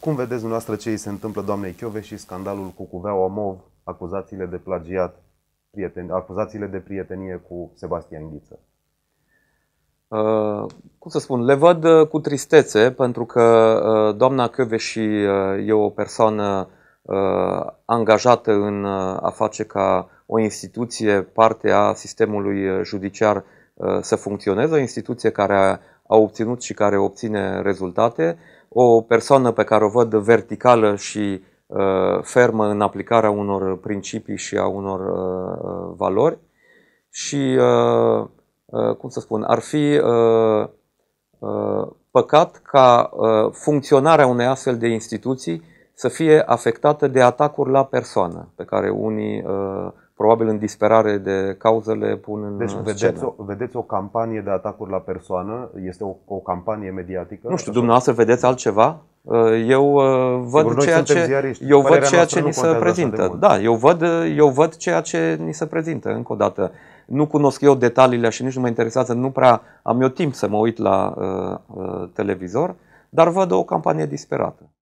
Cum vedeți dumneavoastră ce îi se întâmplă doamnei Chiove și scandalul cu cuveaua MOV, acuzațiile de plagiat, prieten, acuzațiile de prietenie cu Sebastian Ghiță? Uh, cum să spun, le văd uh, cu tristețe pentru că uh, doamna și uh, e o persoană uh, angajată în uh, a face ca o instituție parte a sistemului uh, judiciar uh, să funcționeze, o instituție care a, a obținut și care obține rezultate. Uh, o persoană pe care o văd verticală și uh, fermă în aplicarea unor principii și a unor uh, valori și, uh, cum să spun, ar fi păcat ca funcționarea unei astfel de instituții să fie afectată de atacuri la persoană, pe care unii probabil în disperare de cauzele, pun în deci, vedeți o, vedeți o campanie de atacuri la persoană? Este o, o campanie mediatică? Nu știu, dumneavoastră vedeți altceva? Uh, uh, eu văd Sigur, ceea ce, eu văd ceea ce ni se prezintă. Da, eu văd, eu văd ceea ce ni se prezintă, încă o dată. Nu cunosc eu detaliile și nici nu mă interesează, nu prea am eu timp să mă uit la uh, uh televizor, dar văd o campanie disperată.